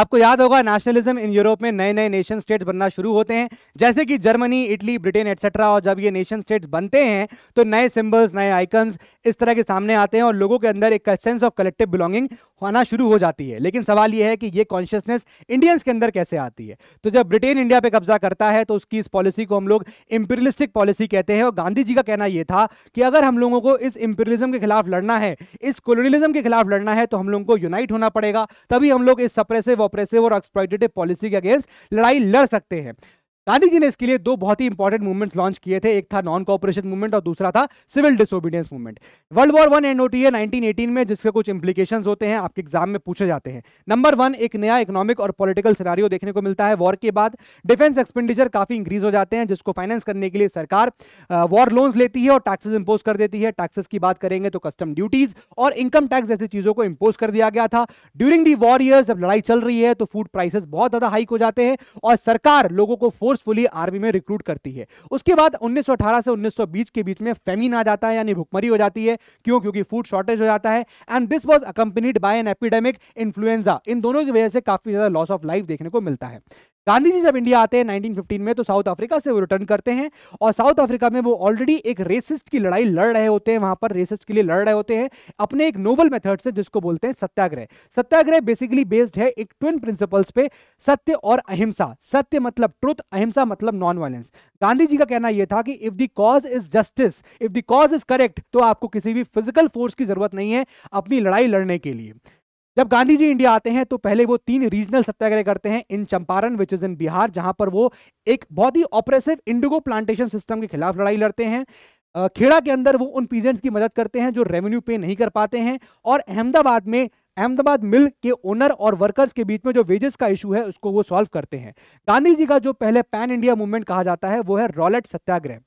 आपको याद होगा नेशनलिज्म इन यूरोप में नए नए नेशन स्टेट्स बनना शुरू होते हैं जैसे कि जर्मनी इटली ब्रिटेन एट्सेट्रा और जब ये नेशन स्टेट्स बनते हैं तो नए सिंबल्स नए आइकन्स इस तरह के सामने आते हैं और लोगों के अंदर एक सेंस ऑफ कलेक्टिव बिलोंगिंग होना शुरू हो जाती है लेकिन सवाल यह है कि ये कॉन्शियसनेस इंडियंस के अंदर कैसे आती है तो जब ब्रिटेन इंडिया पर कब्जा करता है तो उसकी इस पॉलिसी को हम लोग इंपीरियलिस्टिक पॉलिसी कहते हैं और गांधी जी का कहना यह था कि अगर हम लोगों को इस इंपीरियलिज्म के खिलाफ लड़ना है इस कॉलोनियलिज्म के खिलाफ लड़ना है तो हम लोगों को यूनाइट होना पड़ेगा तभी हम लोग इस सप्रेसिव ऑपरेसिव और एक्सप्लाइटेटिव पॉलिसी के अगेंस्ट लड़ाई लड़ सकते हैं गांधी जी ने इसके लिए दो बहुत ही इंपॉर्टेंट मूवमेंट्स लॉन्च किए थे एक था नॉन कॉपरेशन मूवमेंट और दूसरा था civil disobedience movement world war one end होती है 1918 में जिसके कुछ इंप्लीकेशन होते हैं आपके एग्जाम में पूछे जाते हैं नंबर वन एक नया इकोनॉमिक और पॉलिटिकल सिनारियो देखने को मिलता है वॉर के बाद डिफेंस एक्सपेंडिचर काफी इंक्रीज हो जाते हैं जिसको फाइनेंस करने के लिए सरकार वॉर लोन्स लेती है और टैक्सेस इंपोज कर देती है टैक्सेस की बात करेंगे तो कस्टम ड्यूटीज और इनकम टैक्स जैसी चीजों को इंपोज कर दिया गया था ड्यूरिंग दी वॉर ईयर जब लड़ाई चल रही है तो फूड प्राइसेस बहुत ज्यादा हाइक हो जाते हैं और सरकार लोगों को फोर्स फोर्सफुली आर्मी में रिक्रूट करती है उसके बाद 1918 से 1920 के बीच में फेमिन आ जाता है यानी भुखमरी हो जाती है क्यों क्योंकि फूड शॉर्टेज हो जाता है and this was accompanied by an epidemic influenza इन दोनों की वजह से काफी ज्यादा लॉस ऑफ लाइफ देखने को मिलता है गांधी जी जब इंडिया आते हैं 1915 में तो साउथ अफ्रीका से वो रिटर्न करते हैं और साउथ अफ्रीका में वो ऑलरेडी एक रेसिस्ट की लड़ाई लड़ रहे होते हैं वहां पर रेसिस्ट के लिए लड़ रहे होते हैं अपने एक नोबल मेथड से जिसको बोलते हैं सत्याग्रह सत्याग्रह बेसिकली बेस्ड है एक ट्विन प्रिंसिपल्स पे सत्य और अहिंसा सत्य मतलब ट्रुथ अहिंसा मतलब नॉन वायलेंस गांधी जी का कहना यह था कि if the cause is justice if the cause is correct तो आपको किसी भी फिजिकल फोर्स की जरूरत नहीं है अपनी लड़ाई लड़ने के लिए जब गांधी जी इंडिया आते हैं तो पहले वो तीन रीजनल सत्याग्रह करते हैं in Champaran which is in Bihar जहां पर वो एक बहुत ही ऑपरेसिव इंडिगो प्लांटेशन सिस्टम के खिलाफ लड़ाई लड़ते हैं खेड़ा के अंदर वो उन पीजेंट्स की मदद करते हैं जो रेवेन्यू पे नहीं कर पाते हैं और अहमदाबाद में अहमदाबाद मिल के ओनर और वर्कर्स के बीच में जो वेजेस का इशू है उसको वो सॉल्व करते हैं गांधी जी का जो पहले पैन इंडिया मूवमेंट कहा जाता है वो है रॉलेट सत्याग्रह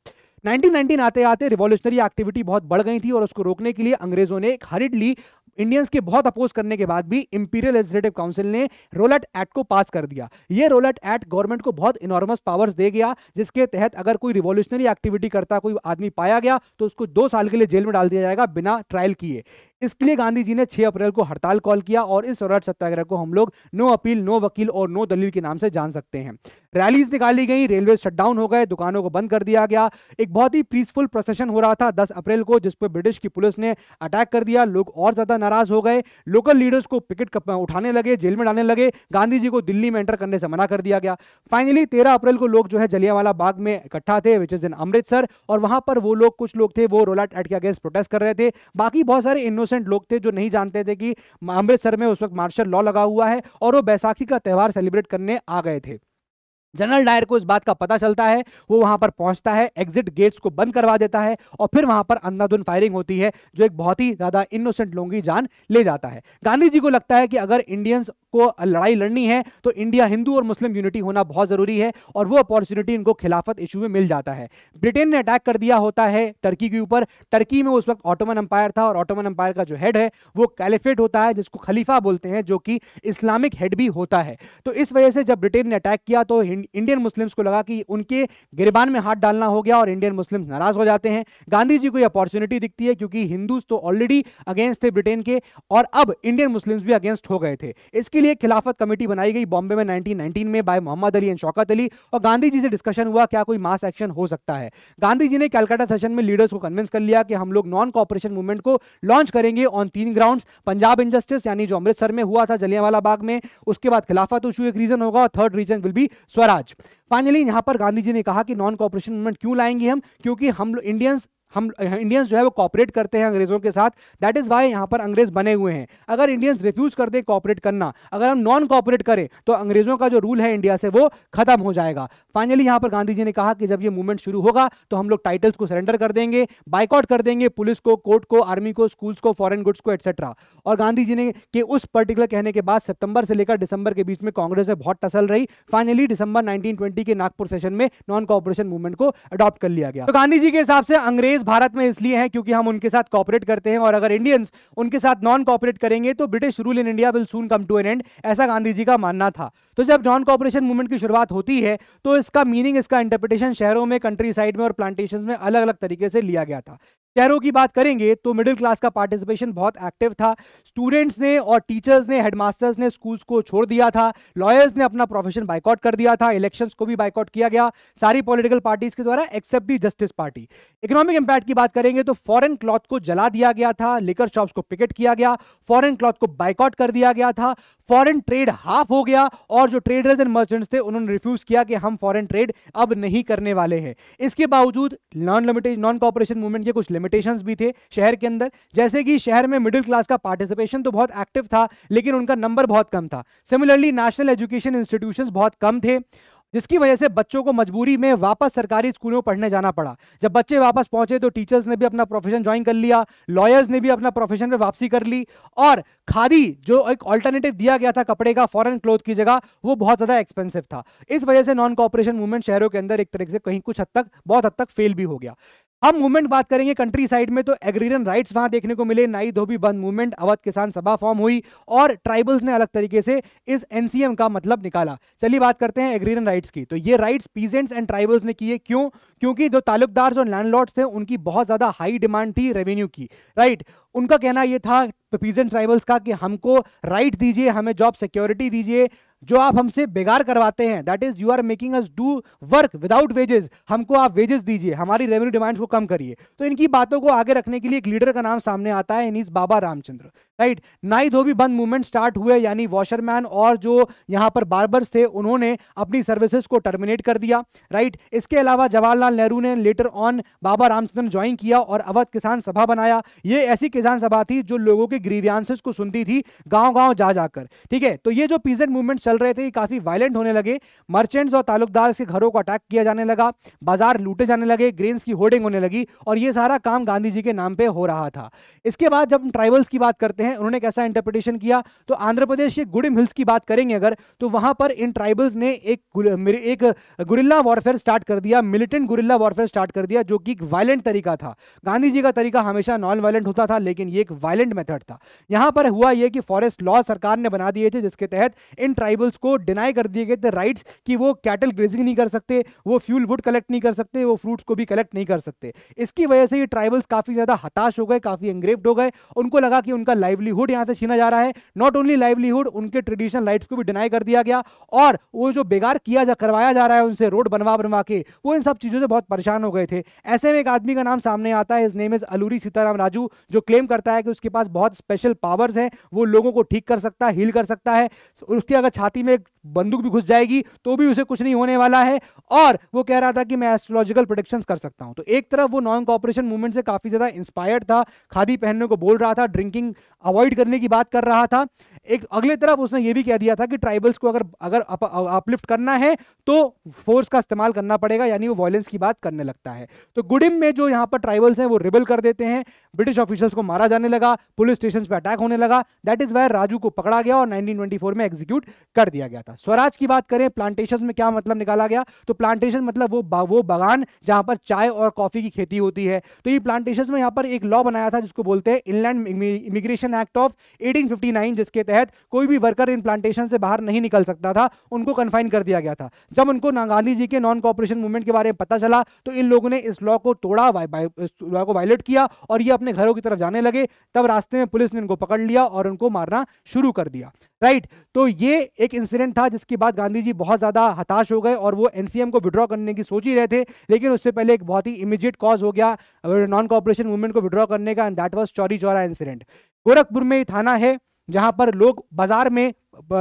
1919 आते आते रिवॉल्यूशनरी एक्टिविटी बहुत बढ़ गई थी और उसको रोकने के लिए अंग्रेजों ने एक हरिडली इंडियंस के बहुत अपोज करने के बाद भी इंपीरियल लेजिस्लेटिव काउंसिल ने रोलट एक्ट को पास कर दिया ये रोलट एक्ट गवर्नमेंट को बहुत इनॉर्मस पावर्स दे गया जिसके तहत अगर कोई रिवोल्यूशनरी एक्टिविटी करता कोई आदमी पाया गया तो उसको दो साल के लिए जेल में डाल दिया जाएगा बिना ट्रायल किए इसके लिए गांधी जी ने 6 अप्रैल को हड़ताल कॉल किया और इस स्वराज सत्याग्रह को हम लोग नो अपील नो वकील और नो दलील के नाम से जान सकते हैं रैलीज निकाली गई रेलवे शटडाउन हो गए दुकानों को बंद कर दिया गया एक बहुत ही पीसफुल प्रोसेशन हो रहा था दस अप्रैल को जिस पर ब्रिटिश की पुलिस ने अटैक कर दिया लोग और ज्यादा नाराज हो गए लोकल लीडर्स को पिकेट उठाने लगे जेल में डालने लगे गांधी जी को दिल्ली में एंटर करने से मना कर दिया गया फाइनली तेरह अप्रैल को लोग जो है जलियावाला बाग में इकट्ठा थे विच इज इन अमृतसर और वहां पर वो लोग कुछ लोग थे वो रोलाट एट के अगेंस्ट प्रोटेस्ट कर रहे थे बाकी बहुत सारे इन इनोसेंट लोग थे जो नहीं जानते थे कि अमृतसर में उस वक्त मार्शल लॉ लगा हुआ है और वो बैसाखी का त्यौहार सेलिब्रेट करने आ गए थे जनरल डायर को इस बात का पता चलता है वो वहां पर पहुंचता है एग्जिट गेट्स को बंद करवा देता है और फिर वहां पर अंधाधुन फायरिंग होती है जो एक बहुत ही ज्यादा इनोसेंट लोगों की जान ले जाता है गांधी जी को लगता है कि अगर इंडियंस को लड़ाई लड़नी है तो इंडिया हिंदू और मुस्लिम यूनिटी होना बहुत जरूरी है और वो अपॉर्चुनिटी इनको खिलाफत इशू में मिल जाता है ब्रिटेन ने अटैक कर दिया होता है टर्की के ऊपर टर्की में उस वक्त ऑटोमन अंपायर था और ऑटोमन अंपायर का जो हेड है वो कैलिफेट होता है जिसको खलीफा बोलते हैं जो कि इस्लामिक हेड भी होता है तो इस वजह से जब ब्रिटेन ने अटैक किया तो इंडियन मुस्लिम्स को लगा कि उनके गिरबान में हाथ डालना हो गया और इंडियन मुस्लिम्स नाराज हो जाते हैं गांधी जी को यह अपॉर्चुनिटी दिखती है क्योंकि हिंदूज तो ऑलरेडी अगेंस्ट थे ब्रिटेन के और अब इंडियन मुस्लिम्स भी अगेंस्ट हो गए थे इसके लिए खिलाफत कमेटी बनाई गई बॉम्बे में नाइनटीन में बाय मोहम्मद अली एंड शौकत अली और गांधी जी से डिस्कशन हुआ क्या कोई मास एक्शन हो सकता है गांधी जी ने कैलकाटा सेशन में लीडर्स को कन्विंस कर लिया कि हम लोग नॉन कॉपरेशन मूवमेंट को लॉन्च करेंगे ऑन तीन ग्राउंड पंजाब इंजस्टिस यानी जो अमृतसर में हुआ था जलियावाला बाग में उसके बाद खिलाफत इशू एक रीजन होगा और third reason will be swaraj swaraj finally यहां पर गांधी जी ने कहा कि नॉन कॉपरेशन मूवमेंट क्यों लाएंगे हम क्योंकि हम इंडियंस हम इंडियंस जो है वो कॉपरेट करते हैं अंग्रेज़ों के साथ दैट इज़ वाई यहाँ पर अंग्रेज़ बने हुए हैं अगर इंडियंस रिफ्यूज़ कर दे कॉपरेट करना अगर हम नॉन कॉपरेट करें तो अंग्रेज़ों का जो रूल है इंडिया से वो खत्म हो जाएगा फाइनली यहाँ पर गांधी जी ने कहा कि जब ये मूवमेंट शुरू होगा तो हम लोग टाइटल्स को सरेंडर कर देंगे बाइकआउट कर देंगे पुलिस को कोर्ट को आर्मी को स्कूल्स को फॉरन गुड्स को एक्सेट्रा और गांधी जी ने के उस पर्टिकुलर कहने के बाद सितंबर से लेकर दिसंबर के बीच में कांग्रेस से बहुत टसल रही फाइनली दिसंबर नाइनटीन के नागपुर सेशन में नॉन कॉपरेशन मूवमेंट को अडॉप्ट कर लिया गया तो गांधी जी के हिसाब से अंग्रेज भारत में इसलिए हैं क्योंकि हम उनके साथ कॉपरेट करते हैं और अगर इंडियंस उनके साथ नॉन कॉपरेट करेंगे तो British rule in India will soon come to an end ऐसा गांधी जी का मानना था तो जब नॉन कॉपरेशन मूवमेंट की शुरुआत होती है तो इसका मीनिंग इसका इंटरप्रिटेशन शहरों में कंट्री साइड में और प्लांटेशन में अलग अलग तरीके से लिया गया था शहरों की बात करेंगे तो मिडिल क्लास का पार्टिसिपेशन बहुत एक्टिव था स्टूडेंट्स ने और टीचर्स ने हेडमास्टर्स ने स्कूल्स को छोड़ दिया था लॉयर्स ने अपना प्रोफेशन बाइकआउट कर दिया था इलेक्शंस को भी बाइकआउट किया गया सारी पॉलिटिकल पार्टीज के द्वारा except the justice party economic impact की बात करेंगे तो फॉरन क्लॉथ को जला दिया गया था लेकर शॉप्स को पिकेट किया गया फॉरन क्लॉथ को बाइकआउट कर दिया गया था फॉरन ट्रेड हाफ हो गया और जो ट्रेडर्स एंड मर्चेंट्स थे उन्होंने रिफ्यूज किया कि हम फॉरन ट्रेड अब नहीं करने वाले हैं इसके बावजूद non limited non cooperation movement के कुछ लिमिट लिमिटेशंस भी थे शहर के अंदर जैसे कि शहर में मिडिल क्लास का पार्टिसिपेशन तो बहुत एक्टिव था लेकिन उनका नंबर बहुत कम था सिमिलरली नेशनल एजुकेशन इंस्टीट्यूशंस बहुत कम थे जिसकी वजह से बच्चों को मजबूरी में वापस सरकारी स्कूलों में पढ़ने जाना पड़ा जब बच्चे वापस पहुंचे तो टीचर्स ने भी अपना प्रोफेशन ज्वाइन कर लिया लॉयर्स ने भी अपना प्रोफेशन में वापसी कर ली और खादी जो एक ऑल्टरनेटिव दिया गया था कपड़े का फॉरन क्लोथ की जगह वो बहुत ज़्यादा एक्सपेंसिव था इस वजह से नॉन कॉपरेशन मूवमेंट शहरों के अंदर एक तरह से कहीं कुछ हद तक बहुत हद तक फेल भी हो गया हम मूवमेंट बात करेंगे कंट्री साइड में तो एग्रीरियन राइट्स वहां देखने को मिले नाई धोबी बंद मूवमेंट अवध किसान सभा फॉर्म हुई और ट्राइबल्स ने अलग तरीके से इस एनसीएम का मतलब निकाला चलिए बात करते हैं एग्रीरियन राइट्स की तो ये राइट्स पीजेंट्स एंड ट्राइबल्स ने किए क्यों क्योंकि जो ताल्लुकदार्स और लैंडलॉर्ड्स थे उनकी बहुत ज्यादा हाई डिमांड थी रेवेन्यू की राइट उनका कहना यह था पीजेंट ट्राइबल्स का कि हमको राइट दीजिए हमें जॉब सिक्योरिटी दीजिए जो आप हमसे बेगार करवाते हैं that is you are making us do work without wages हमको आप वेजेस दीजिए हमारी रेवेन्यू डिमांड्स को कम करिए तो इनकी बातों को आगे रखने के लिए एक लीडर का नाम सामने आता है इनिस बाबा रामचंद्र राइट नाई धोबी बंद मूवमेंट स्टार्ट हुए यानी वॉशरमैन और जो यहाँ पर बार्बर्स थे उन्होंने अपनी सर्विसेज को टर्मिनेट कर दिया राइट इसके अलावा जवाहरलाल नेहरू ने letter on Baba Ramchandra join किया और अवध किसान सभा बनाया ये ऐसी किसान सभा थी जो लोगों के ग्रीवियांसेस को सुनती थी गांव गांव जा जाकर ठीक है तो ये जो पीजेंट मूवमेंट चल रहे थे ये काफी वायलेंट होने लगे मर्चेंट्स और तालुकदार के घरों को अटैक किया जाने लगा बाजार लूटे जाने लगे ग्रेन्स की होर्डिंग होने लगी और ये सारा काम गांधी जी के नाम पर हो रहा था इसके बाद जब ट्राइबल्स की बात करते हैं उन्होंने कैसा इंटरप्रिटेशन किया तो आंध्र प्रदेश के गुडिम हिल्स की बात करेंगे अगर तो वहां पर इन ट्राइबल्स ने एक एक गुरिल्ला वॉरफेयर स्टार्ट कर दिया मिलिटेंट गुरिल्ला वॉरफेयर स्टार्ट कर दिया जो कि एक वायलेंट तरीका था गांधी जी का तरीका हमेशा नॉन वायलेंट होता था लेकिन लेकिन ये एक वायलेंट मेथड था यहां पर हुआ यह कि फॉरेस्ट लॉ सरकार ने बना दिए थे जिसके तहत इन ट्राइबल्स को डिनाई कर दिए गए थे राइट्स कि वो कैटल ग्रेजिंग नहीं कर सकते वो फ्यूल वुड कलेक्ट नहीं कर सकते वो फ्रूट्स को भी कलेक्ट नहीं कर सकते इसकी वजह से ये ट्राइबल्स काफ़ी ज़्यादा हताश हो गए काफ़ी एंग्रेव्ड हो गए उनको लगा कि उनका लाइवलीहुड यहां से छीना जा रहा है नॉट ओनली लाइवलीहुड उनके ट्रेडिशनल राइट्स को भी डिनाई कर दिया गया और वो जो बेगार किया जा करवाया जा रहा है उनसे रोड बनवा बनवा के वो इन सब चीज़ों से बहुत परेशान हो गए थे ऐसे में एक आदमी का नाम सामने आता है his name is Alluri Sitarama Raju जो क्लेम करता है कि उसके पास बहुत स्पेशल पावर्स हैं वो लोगों को ठीक कर सकता है हील कर सकता है उसकी अगर छाती में एक बंदूक भी घुस जाएगी तो भी उसे कुछ नहीं होने वाला है और वो कह रहा था कि मैं एस्ट्रोलॉजिकल प्रोडिक्शन कर सकता हूँ तो एक तरफ वो नॉन कॉपरेशन मूवमेंट से काफ़ी ज़्यादा इंस्पायर्ड था खादी पहनने को बोल रहा था ड्रिंकिंग अवॉइड करने की बात कर रहा था एक अगले तरफ उसने ये भी कह दिया था कि ट्राइबल्स को अगर अगर अपलिफ्ट करना है तो फोर्स का इस्तेमाल करना पड़ेगा यानी वो वॉयलेंस की बात करने लगता है तो गुडिम में जो यहाँ पर ट्राइबल्स हैं वो रिबल कर देते हैं ब्रिटिश ऑफिसर्स को मारा जाने लगा पुलिस स्टेशन पर अटैक होने लगा दैट इज वायर राजू को पकड़ा गया और नाइनटीन में एग्जीक्यूट कर दिया गया था स्वराज की बात करें प्लांटेशन में क्या मतलब निकाला गया तो प्लांटेशन मतलब वो वो बागान जहाँ पर चाय और कॉफी की खेती होती है तो ये प्लांटेशन में यहाँ पर एक लॉ बनाया था जिसको बोलते हैं inland immigration act of eighteen जिसके तहत तहत कोई भी वर्कर इन प्लांटेशन से बाहर नहीं निकल सकता था उनको कन्फाइन कर दिया गया था जब उनको गांधी जी के नॉन कॉपरेशन मूवमेंट के बारे में पता चला तो इन लोगों ने इस लॉ को तोड़ा लॉ को वायलेट किया और ये अपने घरों की तरफ जाने लगे तब रास्ते में पुलिस ने इनको पकड़ लिया और उनको मारना शुरू कर दिया राइट right. तो ये एक इंसिडेंट था जिसके बाद गांधी जी बहुत ज़्यादा हताश हो गए और वो एनसीएम को विड्रॉ करने की सोच ही रहे थे लेकिन उससे पहले एक बहुत ही इमीडिएट कॉज हो गया नॉन कॉपरेशन मूवमेंट को विड्रॉ करने का and that was Chauri Chaura incident Gorakhpur में थाना है जहां पर लोग बाजार में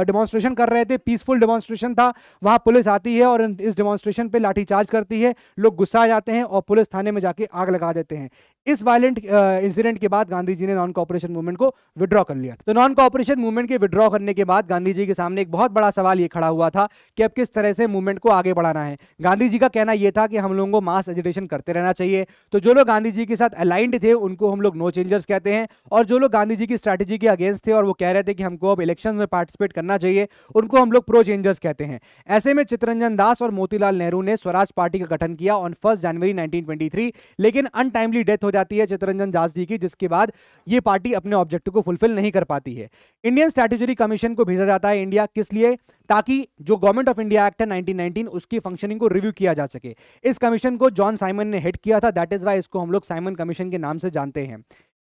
डेमोन्स्ट्रेशन कर रहे थे पीसफुल डेमोन्स्ट्रेशन था वहाँ पुलिस आती है और इस डेमोन्स्ट्रेशन पे लाठी चार्ज करती है लोग गुस्सा आ जाते हैं और पुलिस थाने में जाके आग लगा देते हैं इस वायलेंट इंसिडेंट के बाद गांधी जी ने नॉन कॉपरेशन मूवमेंट को विड्रॉ कर लिया तो नॉन कॉपरेशन मूवमेंट के विड्रॉ करने के बाद गांधी जी के सामने एक बहुत बड़ा सवाल ये खड़ा हुआ था कि अब किस तरह से मूवमेंट को आगे बढ़ाना है गांधी जी का कहना यह था कि हम लोगों को मास एजुटेशन करते रहना चाहिए तो जो लोग गांधी जी के साथ अलाइंड थे उनको हम लोग नो चेंजर्स कहते हैं और जो लोग गांधी जी की स्ट्रैटेजी के अगेंस्ट थे और वो कह रहे थे कि हमको अब इलेक्शन में पार्टिसिपेट पार्टिसिपेट करना चाहिए उनको हम लोग प्रो चेंजर्स कहते हैं ऐसे में चित्रंजन दास और मोतीलाल नेहरू ने स्वराज पार्टी का गठन किया ऑन फर्स्ट जनवरी 1923 लेकिन अनटाइमली डेथ हो जाती है चित्रंजन दास जी की जिसके बाद ये पार्टी अपने ऑब्जेक्टिव को फुलफिल नहीं कर पाती है इंडियन स्ट्रेटेजरी कमीशन को भेजा जाता है इंडिया किस लिए ताकि जो गवर्नमेंट ऑफ इंडिया एक्ट है 1919 उसकी फंक्शनिंग को रिव्यू किया जा सके इस कमीशन को जॉन साइमन ने हेड किया था दैट इज वाई इसको हम लोग साइमन कमीशन के नाम से जानते हैं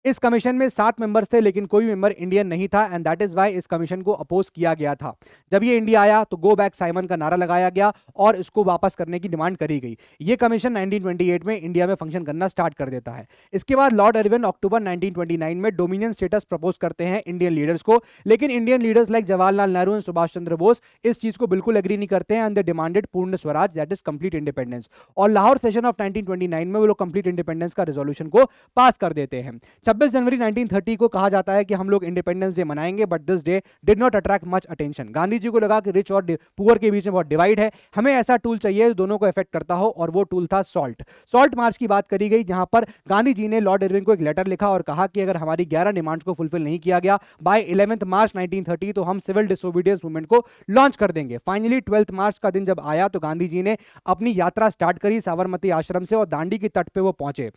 इस कमीशन में सात मेंबर्स थे लेकिन कोई मेंबर इंडियन नहीं था एंड दैट इज वाई इस कमीशन को अपोज किया गया था जब ये इंडिया आया तो गो बैक साइमन का नारा लगाया गया और इसको वापस करने की डिमांड करी गई ये कमीशन 1928 में इंडिया में फंक्शन करना स्टार्ट कर देता है इसके बाद लॉर्ड अरविंद अक्टूबर नाइनटीन में डोमिनियन स्टेटस प्रपोज करते हैं इंडियन लीडर्स को लेकिन Indian leaders like Jawaharlal Nehru and Subhash Chandra Bose इस चीज को बिल्कुल एग्री नहीं करते हैं and the demanded Purna Swaraj that is complete independence और लाहौर सेशन ऑफ नाइनटीन में वो लोग कंप्लीट इंडिपेंडेंस का रेजोल्यूशन को पास कर देते हैं 26 जनवरी 1930 को कहा जाता है कि हम लोग इंडिपेंडेंस डे मनाएंगे but this day did not attract much attention Gandhi ji को लगा कि रिच और पुअर के बीच में बहुत डिवाइड है हमें ऐसा टूल चाहिए दोनों को इफेक्ट करता हो और वो टूल था सॉल्ट सॉल्ट मार्च की बात करी गई जहां पर गांधी जी ने लॉर्ड इरविन को एक लेटर लिखा और कहा कि अगर हमारी ग्यारह डिमांड्स को फुलफिल नहीं किया गया बाय इलेवंथ मार्च नाइनटीन तो हम सिविल डिसोबीडियंस मूवमेंट को लॉन्च कर देंगे फाइनली ट्वेल्थ मार्च का दिन जब आया तो गांधी जी ने अपनी यात्रा स्टार्ट करी साबरमती आश्रम से और दांडी के तट पर वो पहुंचे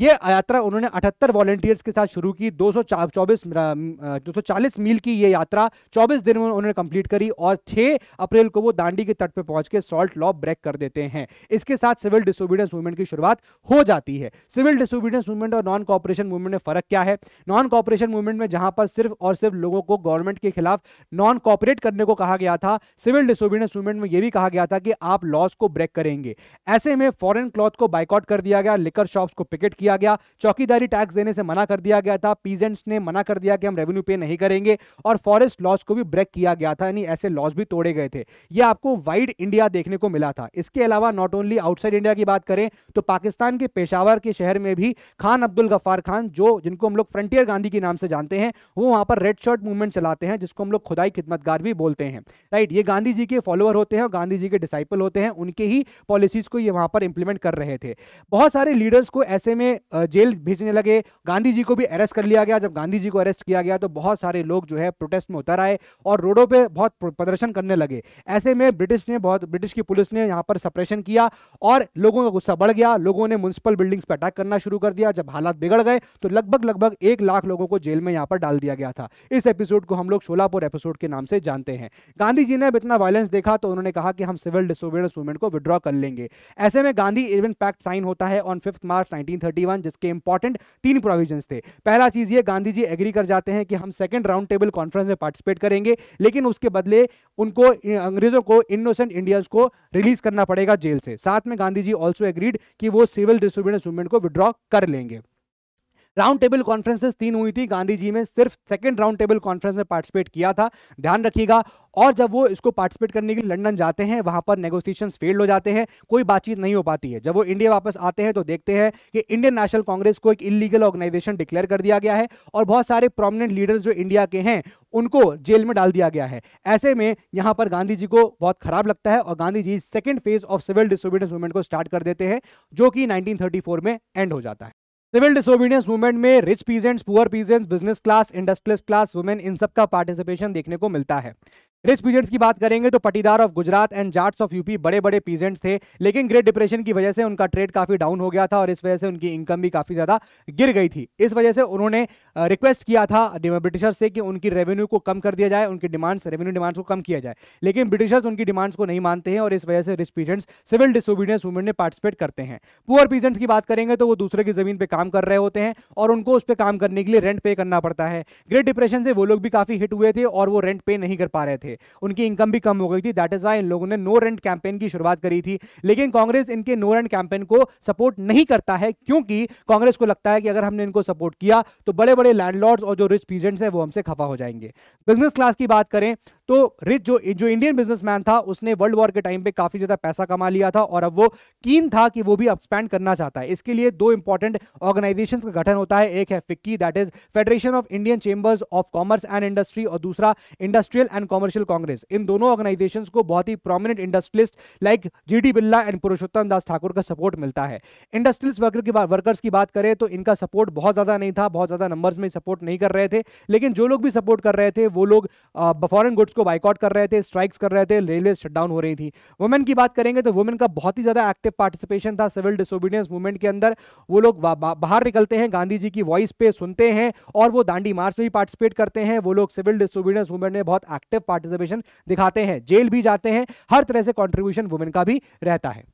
ये यात्रा उन्होंने 78 वॉलेंटियर्स के साथ शुरू की दो सौ मील की ये यात्रा 24 दिन में उन्होंने कंप्लीट करी और 6 अप्रैल को वो दांडी के तट पर पहुंच के सॉल्ट लॉ ब्रेक कर देते हैं इसके साथ सिविल डिसोबीडियंस मूवमेंट की शुरुआत हो जाती है सिविल डिसोबीडियंस मूवमेंट और नॉन कॉपरेशन मूवमेंट में फर्क क्या है नॉन कॉपरेशन मूवमेंट में जहां पर सिर्फ और सिर्फ लोगों को गवर्नमेंट के खिलाफ नॉन कॉपरेट करने को कहा गया था सिविल डिसोबीडियंस मूवमेंट में यह भी कहा गया था कि आप लॉस को ब्रेक करेंगे ऐसे में फॉरन क्लॉथ को बाइकआउट कर दिया गया लिकर शॉप को पिकेट किया किया गया चौकीदारी टैक्स देने से मना कर दिया गया था पीजेंट्स ने मना कर दिया कि हम रेवेन्यू पे नहीं करेंगे और फॉरेस्ट लॉज को भी ब्रेक किया गया था यानी ऐसे लॉज भी तोड़े गए थे यह आपको वाइड इंडिया देखने को मिला था इसके अलावा नॉट ओनली आउटसाइड इंडिया की बात करें तो पाकिस्तान के पेशावर के शहर में भी खान अब्दुल गफ्फार खान जो जिनको हम लोग फ्रंटियर गांधी के नाम से जानते हैं वो वहां पर रेड शर्ट मूवमेंट चलाते हैं जिसको हम लोग खुदाई खिदमतगार भी बोलते हैं राइट ये गांधी जी के फॉलोअर होते हैं और गांधी जी के डिसाइपल होते हैं उनके ही पॉलिसीज को ये वहां पर इंप्लीमेंट कर रहे थे बहुत सारे लीडर्स को ऐसे में जेल भेजने लगे गांधी जी को भी अरेस्ट कर लिया गया जब गांधी जी को अरेस्ट किया गया तो बहुत सारे लोग जो है प्रोटेस्ट में उतर आए और रोडों पे बहुत प्रदर्शन करने लगे ऐसे में ब्रिटिश ने बहुत ब्रिटिश की पुलिस ने यहाँ पर सप्रेशन किया और लोगों का गुस्सा बढ़ गया लोगों ने म्यूनसिपल बिल्डिंग्स पर अटैक करना शुरू कर दिया जब हालात बिगड़ गए तो लगभग लगभग एक लाख लोगों को जेल में यहाँ पर डाल दिया गया था इस एपिसोड को हम लोग शोलापुर एपिसोड के नाम से जानते हैं गांधी जी ने अब इतना वायलेंस देखा तो उन्होंने कहा कि हम सिविल डिसोबिडेंस मूवमेंट को विड्रॉ कर लेंगे ऐसे में गांधी इवन पैक्ट साइन होता है ऑन फिफ्थ मार्च नाइनटीन 1971 जिसके इंपॉर्टेंट तीन प्रोविजन थे पहला चीज ये गांधी जी एग्री कर जाते हैं कि हम सेकंड राउंड टेबल कॉन्फ्रेंस में पार्टिसिपेट करेंगे लेकिन उसके बदले उनको अंग्रेजों को इनोसेंट इंडियंस को रिलीज करना पड़ेगा जेल से साथ में गांधी जी ऑल्सो एग्रीड कि वो सिविल डिसोबीडियंस मूवमेंट को विड्रॉ कर लेंगे राउंड टेबल कॉन्फ्रेंसेस तीन हुई थी गांधी जी में सिर्फ सेकेंड राउंड टेबल कॉन्फ्रेंस में पार्टिसिपेट किया था ध्यान रखिएगा और जब वो इसको पार्टिसिपेट करने के लिए लंदन जाते हैं वहां पर नेगोशिएशन फेल हो जाते हैं कोई बातचीत नहीं हो पाती है जब वो इंडिया वापस आते हैं तो देखते हैं कि इंडियन नेशनल कांग्रेस को एक इलीगल ऑर्गेनाइजेशन डिक्लेयर कर दिया गया है और बहुत सारे प्रोमिनेंट लीडर्स जो इंडिया के हैं उनको जेल में डाल दिया गया है ऐसे में यहां पर गांधी जी को बहुत खराब लगता है और Gandhi ji second phase of civil disobedience movement को स्टार्ट कर देते हैं जो कि नाइनटीन में एंड हो जाता है सिविल डिसोबीडियंस मूवमेंट में rich peasants poor peasants business class industrial class women इन सब का पार्टिसिपेशन देखने को मिलता है रिच पीजेंट्स की बात करेंगे तो Patidar of Gujarat and Jats of UP बड़े बड़े पीजेंट्स थे लेकिन ग्रेट डिप्रेशन की वजह से उनका ट्रेड काफी डाउन हो गया था और इस वजह से उनकी इनकम भी काफी ज्यादा गिर गई थी इस वजह से उन्होंने रिक्वेस्ट किया था ब्रिटिशर्स से कि उनकी रेवेन्यू को कम कर दिया जाए उनकी डिमांड्स रेवेन्यू डिमांड्स को कम किया जाए लेकिन ब्रिटिशर्स उनकी डिमांड्स को नहीं मानते हैं और इस वजह से rich peasants civil disobedience movement में पार्टिसिपेट करते हैं पुअर पीजेंट्स की बात करेंगे तो वो दूसरे की जमीन पर काम कर रहे होते हैं और उनको उस पर काम करने के लिए रेंट पे करना पड़ता है ग्रेट डिप्रेशन से वो लोग भी काफी हिट हुए थे और वो रेंट पे नहीं कर पा रहे थे थे उनकी इनकम भी कम हो गई थी दैट इज वाई इन लोगों ने नो रेंट कैंपेन की शुरुआत करी थी लेकिन कांग्रेस इनके नो रेंट कैंपेन को सपोर्ट नहीं करता है क्योंकि कांग्रेस को लगता है कि अगर हमने इनको सपोर्ट किया तो बड़े बड़े लैंडलॉर्ड्स और जो रिच पीजेंट्स हैं वो हमसे खफा हो जाएंगे बिजनेस क्लास की बात करें तो रिच जो जो इंडियन बिजनेसमैन था उसने वर्ल्ड वॉर के टाइम पे काफी ज्यादा पैसा कमा लिया था और अब वो कीन था कि वो भी एक्सपैंड करना चाहता है इसके लिए दो इंपॉर्टेंट ऑर्गेनाइजेशन का गठन होता है एक है FICCI that is federation of Indian chambers of commerce and industry और दूसरा इंडस्ट्रियल एंड कॉमर्शियल कांग्रेस इन दोनों ऑर्गेनाइजेशन को बहुत ही prominent industrialist like G D Birla and Purushottam Das Thakur का सपोर्ट मिलता है इंडस्ट्रियल वर्कर की वर्कर्स की बात करें तो इनका सपोर्ट बहुत ज्यादा नहीं था बहुत ज्यादा नंबर्स में सपोर्ट नहीं कर रहे थे लेकिन जो लोग भी सपोर्ट कर रहे थे वो लोग फॉरन गुड्स को बाइकआउट कर रहे थे स्ट्राइक्स कर रहे थे रेलवे शटडाउन हो रही थी वुमेन की बात करेंगे तो वुमेन का बहुत ही ज़्यादा एक्टिव पार्टिसिपेशन था सिविल डिसोबीडियंस मूवमेंट के अंदर वो लोग बाहर निकलते हैं गांधी जी की वॉइस पे सुनते हैं और वो दांडी मार्च में भी पार्टिसिपेट करते हैं वो लोग सिविल डिसोबीडियंस मूवमेंट में बहुत एक्टिव पार्टिसिपेशन दिखाते हैं जेल भी जाते हैं हर तरह से कॉन्ट्रीब्यूशन वुमेन का भी रहता है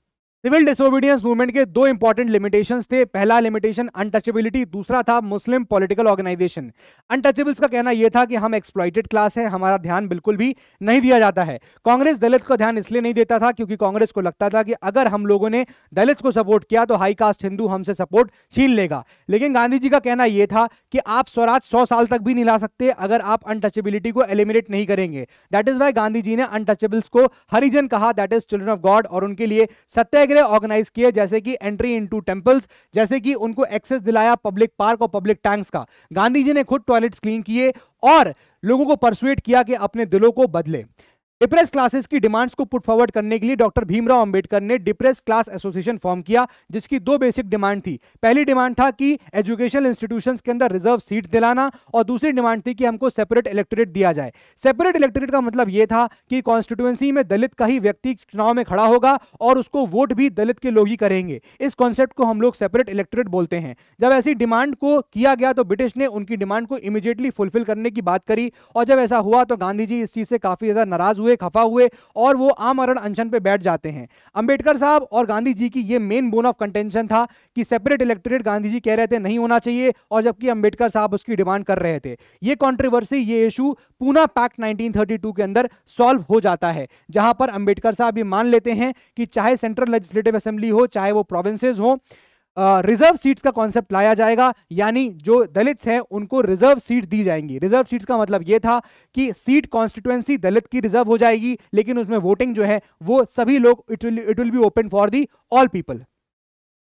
सिविल डिसोबीडियंस मूवमेंट के दो इंपॉर्टेंट लिमिटेशन थे पहला लिमिटेशन अनटचेबिलिटी दूसरा था मुस्लिम पॉलिटिकल ऑर्गेनाइजेशन अनटचेबल्स का कहना यह था कि हम एक्सप्लॉइटेड क्लास है हमारा ध्यान बिल्कुल भी नहीं दिया जाता है कांग्रेस दलित को ध्यान इसलिए नहीं देता था क्योंकि कांग्रेस को लगता था कि अगर हम लोगों ने दलित को सपोर्ट किया तो हाई कास्ट हिंदू हमसे सपोर्ट छीन लेगा लेकिन गांधी जी का कहना यह था कि आप स्वराज सौ साल तक भी नहीं ला सकते अगर आप अनटचेबिलिटी को एलिमिनेट नहीं करेंगे that is why Gandhi ji ने अनटचेबल्स को हरिजन कहा that is children of God और उनके लिए सत्याग्रह वगैरह ऑर्गेनाइज किए जैसे कि एंट्री इनटू टेंपल्स जैसे कि उनको एक्सेस दिलाया पब्लिक पार्क और पब्लिक टैंक्स का गांधी जी ने खुद टॉयलेट्स क्लीन किए और लोगों को परसुएट किया कि अपने दिलों को बदले डिप्रेस क्लासेस की डिमांड्स को पुट फॉरवर्ड करने के लिए डॉक्टर भीमराव अंबेडकर ने डिप्रेस क्लास एसोसिएशन फॉर्म किया जिसकी दो बेसिक डिमांड थी पहली डिमांड था कि एजुकेशनल इंस्टीट्यूशंस के अंदर रिजर्व सीट दिलाना और दूसरी डिमांड थी कि हमको सेपरेट इलेक्टोरेट दिया जाए सेपरेट इलेक्टोरेट का मतलब यह था कि कॉन्स्टिट्यूएंसी में दलित का ही व्यक्ति चुनाव में खड़ा होगा और उसको वोट भी दलित के लोग ही करेंगे इस कॉन्सेप्ट को हम लोग सेपरेट इलेक्टोरेट बोलते हैं जब ऐसी डिमांड को किया गया तो ब्रिटिश ने उनकी डिमांड को इमीडिएटली फुलफिल करने की बात करी और जब ऐसा हुआ तो गांधी जी इस चीज से काफी ज्यादा नाराज हुए खफा हुए और वो आमरण अनशन पे बैठ जाते हैं अंबेडकर साहब और गांधी जी की ये मेन बोन ऑफ कंटेंशन था कि सेपरेट इलेक्टोरेट गांधी जी कह रहे थे नहीं होना चाहिए और जबकि अंबेडकर साहब उसकी डिमांड कर रहे थे ये कॉन्ट्रोवर्सी ये इशू पूना पैक्ट नाइनटीन के अंदर सॉल्व हो जाता है जहां पर अंबेडकर साहब ये मान लेते हैं कि चाहे सेंट्रल लेजिस्लेटिव असेंबली हो चाहे वो प्रोविंसेज हो रिजर्व सीट्स का कॉन्सेप्ट लाया जाएगा यानी जो दलित्स हैं उनको रिजर्व सीट दी जाएंगी रिजर्व सीट्स का मतलब ये था कि सीट कॉन्स्टिट्युएंसी दलित की रिजर्व हो जाएगी लेकिन उसमें वोटिंग जो है वो सभी लोग it will be open for the all people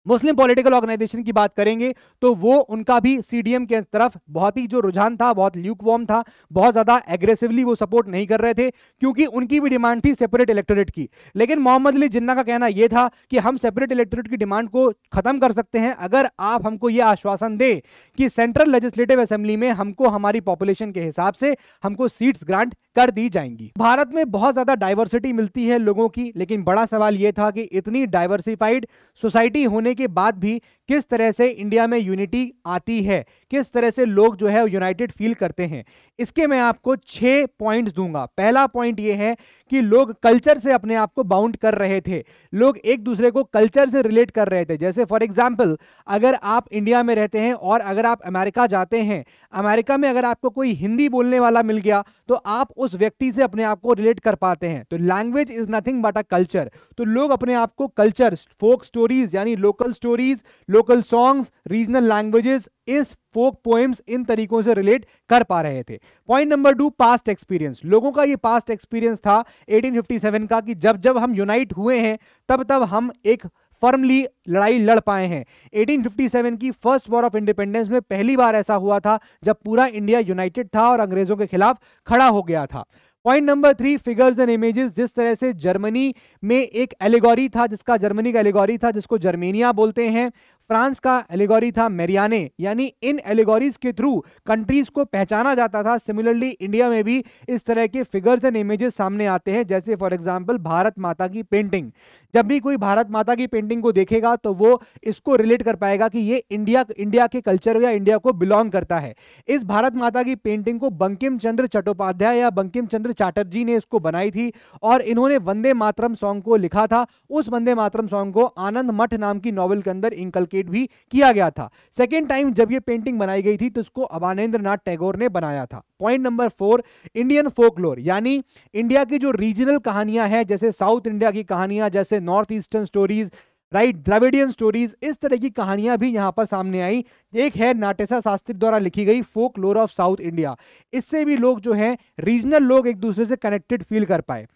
Muslim political organisation की बात करेंगे तो वो उनका भी सीडीएम के तरफ बहुत ही जो रुझान था बहुत ल्यूक वॉर्म था बहुत ज़्यादा एग्रेसिवली वो सपोर्ट नहीं कर रहे थे क्योंकि उनकी भी डिमांड थी सेपरेट इलेक्टोरेट की लेकिन मोहम्मद अली जिन्ना का कहना यह था कि हम सेपरेट इलेक्टोरेट की डिमांड को ख़त्म कर सकते हैं अगर आप हमको ये आश्वासन दें कि सेंट्रल लेजिस्लेटिव असेंबली में हमको हमारी पॉपुलेशन के हिसाब से हमको सीट्स ग्रांट कर दी जाएंगी भारत में बहुत ज़्यादा डाइवर्सिटी मिलती है लोगों की लेकिन बड़ा सवाल यह था कि इतनी डाइवर्सिफाइड सोसाइटी होने होने के बाद भी किस तरह से इंडिया में यूनिटी आती है किस तरह से लोग जो है यूनाइटेड फील करते हैं इसके मैं आपको छह पॉइंट्स दूंगा पहला पॉइंट ये है कि लोग कल्चर से अपने आप को बाउंड कर रहे थे लोग एक दूसरे को कल्चर से रिलेट कर रहे थे जैसे फॉर एग्जाम्पल अगर आप इंडिया में रहते हैं और अगर आप अमेरिका जाते हैं अमेरिका में अगर आपको कोई हिंदी बोलने वाला मिल गया तो आप उस व्यक्ति से अपने आप को रिलेट कर पाते हैं तो language is nothing but a culture तो लोग अपने आप को कल्चर फोक स्टोरीज यानी local stories local songs regional languages इस फोक पोएम्स इन तरीकों से रिलेट कर पा रहे थे point number two past experience लोगों का ये पास्ट एक्सपीरियंस था 1857 का कि जब जब हम यूनाइट हुए हैं तब तब हम एक फर्मली लड़ाई लड़ पाए हैं 1857 की फर्स्ट वॉर ऑफ इंडिपेंडेंस में पहली बार ऐसा हुआ था जब पूरा इंडिया यूनाइटेड था और अंग्रेजों के खिलाफ खड़ा हो गया था point number three figures and images जिस तरह से जर्मनी में एक एलिगोरी था जिसका जर्मनी का एलिगोरी था जिसको जर्मेनिया बोलते हैं फ्रांस का एलिगोरी था मेरियाने यानी इन एलिगोरीज के थ्रू कंट्रीज को पहचाना जाता था सिमिलरली इंडिया में भी इस तरह के फिगर्स एंड इमेजेस सामने आते हैं जैसे फॉर एग्जाम्पल भारत माता की पेंटिंग जब भी कोई भारत माता की पेंटिंग को देखेगा तो वो इसको रिलेट कर पाएगा कि ये इंडिया इंडिया के कल्चर या इंडिया को बिलोंग करता है इस भारत माता की पेंटिंग को बंकिम चंद्र चट्टोपाध्याय या बंकिम चंद्र चैटर्जी ने इसको बनाई थी और इन्होंने वंदे मातरम सॉन्ग को लिखा था उस वंदे मातरम सॉन्ग को आनंद मठ नाम की नॉवल के अंदर इंकल के डेडिकेट भी किया गया था सेकेंड टाइम जब ये पेंटिंग बनाई गई थी तो उसको अबानेन्द्र नाथ टैगोर ने बनाया था point number four Indian folklore यानी इंडिया की जो रीजनल कहानियां हैं जैसे साउथ इंडिया की कहानियां जैसे north eastern stories right Dravidian stories इस तरह की कहानियां भी यहां पर सामने आई एक है नाटेसा शास्त्री द्वारा लिखी गई फोक लोर ऑफ साउथ इंडिया इससे भी लोग जो हैं रीजनल लोग एक दूसरे से कनेक्टेड फील कर पाए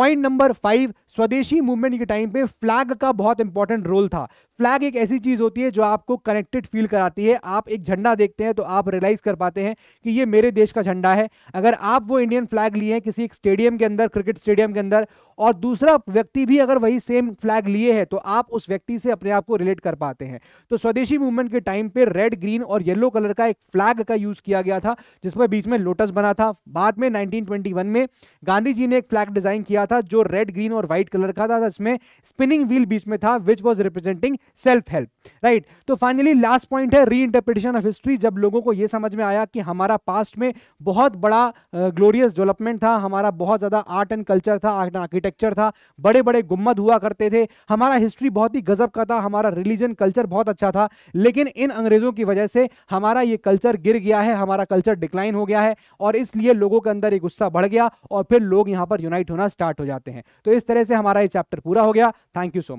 point number five Swadeshi movement के टाइम पे फ्लैग का बहुत इंपॉर्टेंट रोल था फ्लैग एक ऐसी चीज़ होती है जो आपको कनेक्टेड फील कराती है आप एक झंडा देखते हैं तो आप रियलाइज़ कर पाते हैं कि ये मेरे देश का झंडा है अगर आप वो इंडियन फ्लैग लिए हैं किसी एक स्टेडियम के अंदर क्रिकेट स्टेडियम के अंदर और दूसरा व्यक्ति भी अगर वही सेम फ्लैग लिए है तो आप उस व्यक्ति से अपने आप को रिलेट कर पाते हैं तो स्वदेशी मूवमेंट के टाइम पर रेड ग्रीन और येलो कलर का एक फ्लैग का यूज़ किया गया था जिसमें बीच में लोटस बना था बाद में नाइनटीन में गांधी जी ने एक फ्लैग डिज़ाइन किया था जो रेड ग्रीन और व्हाइट कलर का था जिसमें स्पिनिंग व्हील बीच में था which was representing self help right तो फाइनली लास्ट पॉइंट है री इंटरप्रिटेशन ऑफ हिस्ट्री जब लोगों को यह समझ में आया कि हमारा पास्ट में बहुत बड़ा ग्लोरियस uh, डेवलपमेंट था हमारा बहुत ज़्यादा आर्ट एंड कल्चर था आर्ट एंड आर्किटेक्चर था बड़े बड़े गुम्मद हुआ करते थे हमारा हिस्ट्री बहुत ही गजब का था हमारा रिलीजन कल्चर बहुत अच्छा था लेकिन इन अंग्रेज़ों की वजह से हमारा ये कल्चर गिर गया है हमारा कल्चर डिक्लाइन हो गया है और इसलिए लोगों के अंदर एक गुस्सा बढ़ गया और फिर लोग यहाँ पर यूनाइट होना स्टार्ट हो जाते हैं तो इस तरह से हमारा ये चैप्टर पूरा हो गया थैंक यू सो